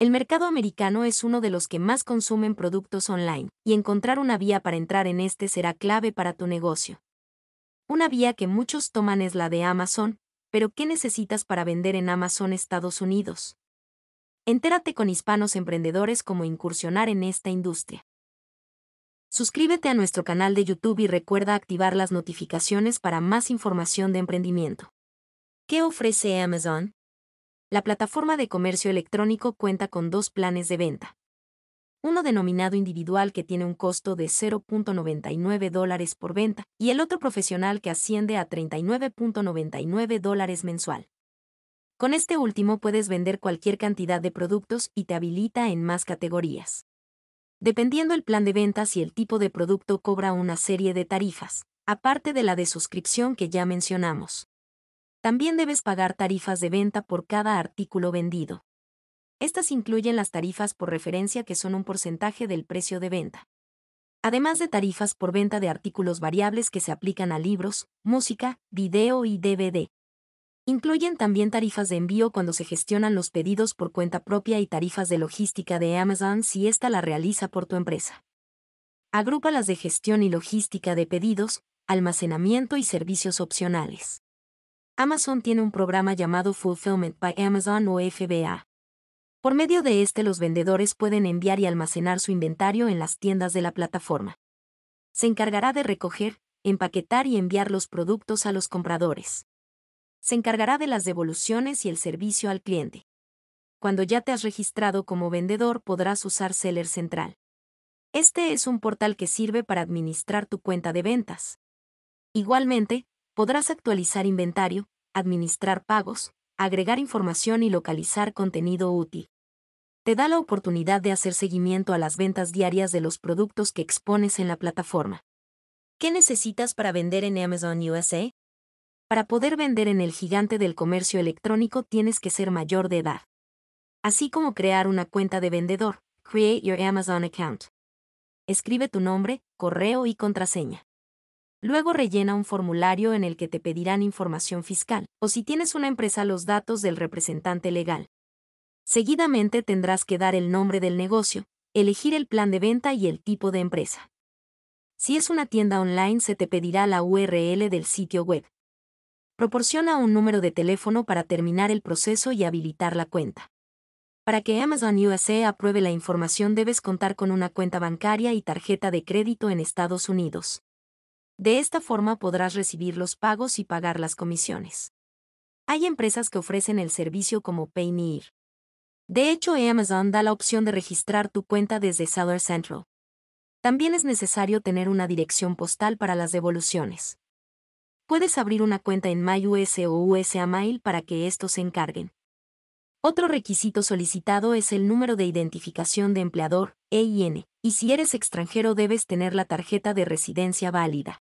El mercado americano es uno de los que más consumen productos online, y encontrar una vía para entrar en este será clave para tu negocio. Una vía que muchos toman es la de Amazon, pero ¿qué necesitas para vender en Amazon Estados Unidos? Entérate con hispanos emprendedores cómo incursionar en esta industria. Suscríbete a nuestro canal de YouTube y recuerda activar las notificaciones para más información de emprendimiento. ¿Qué ofrece Amazon? La plataforma de comercio electrónico cuenta con dos planes de venta. Uno denominado individual que tiene un costo de 0.99 dólares por venta y el otro profesional que asciende a 39.99 dólares mensual. Con este último puedes vender cualquier cantidad de productos y te habilita en más categorías. Dependiendo el plan de ventas y el tipo de producto cobra una serie de tarifas, aparte de la de suscripción que ya mencionamos. También debes pagar tarifas de venta por cada artículo vendido. Estas incluyen las tarifas por referencia que son un porcentaje del precio de venta. Además de tarifas por venta de artículos variables que se aplican a libros, música, video y DVD. Incluyen también tarifas de envío cuando se gestionan los pedidos por cuenta propia y tarifas de logística de Amazon si ésta la realiza por tu empresa. Agrupa las de gestión y logística de pedidos, almacenamiento y servicios opcionales. Amazon tiene un programa llamado Fulfillment by Amazon o FBA. Por medio de este los vendedores pueden enviar y almacenar su inventario en las tiendas de la plataforma. Se encargará de recoger, empaquetar y enviar los productos a los compradores. Se encargará de las devoluciones y el servicio al cliente. Cuando ya te has registrado como vendedor podrás usar Seller Central. Este es un portal que sirve para administrar tu cuenta de ventas. Igualmente, podrás actualizar inventario, administrar pagos, agregar información y localizar contenido útil. Te da la oportunidad de hacer seguimiento a las ventas diarias de los productos que expones en la plataforma. ¿Qué necesitas para vender en Amazon USA? Para poder vender en el gigante del comercio electrónico tienes que ser mayor de edad. Así como crear una cuenta de vendedor, Create Your Amazon Account. Escribe tu nombre, correo y contraseña. Luego rellena un formulario en el que te pedirán información fiscal, o si tienes una empresa los datos del representante legal. Seguidamente tendrás que dar el nombre del negocio, elegir el plan de venta y el tipo de empresa. Si es una tienda online se te pedirá la URL del sitio web. Proporciona un número de teléfono para terminar el proceso y habilitar la cuenta. Para que Amazon USA apruebe la información debes contar con una cuenta bancaria y tarjeta de crédito en Estados Unidos. De esta forma podrás recibir los pagos y pagar las comisiones. Hay empresas que ofrecen el servicio como Payoneer. De hecho, Amazon da la opción de registrar tu cuenta desde Seller Central. También es necesario tener una dirección postal para las devoluciones. Puedes abrir una cuenta en MyUS o USA Mail para que estos se encarguen. Otro requisito solicitado es el número de identificación de empleador, EIN, y si eres extranjero debes tener la tarjeta de residencia válida.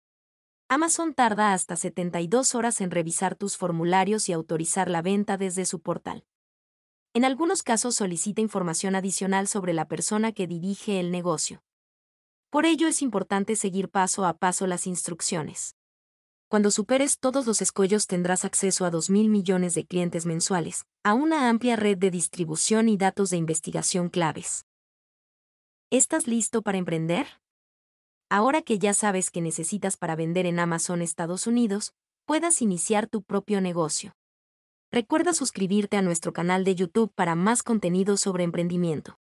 Amazon tarda hasta 72 horas en revisar tus formularios y autorizar la venta desde su portal. En algunos casos solicita información adicional sobre la persona que dirige el negocio. Por ello es importante seguir paso a paso las instrucciones. Cuando superes todos los escollos tendrás acceso a 2.000 millones de clientes mensuales, a una amplia red de distribución y datos de investigación claves. ¿Estás listo para emprender? ahora que ya sabes qué necesitas para vender en Amazon Estados Unidos, puedas iniciar tu propio negocio. Recuerda suscribirte a nuestro canal de YouTube para más contenido sobre emprendimiento.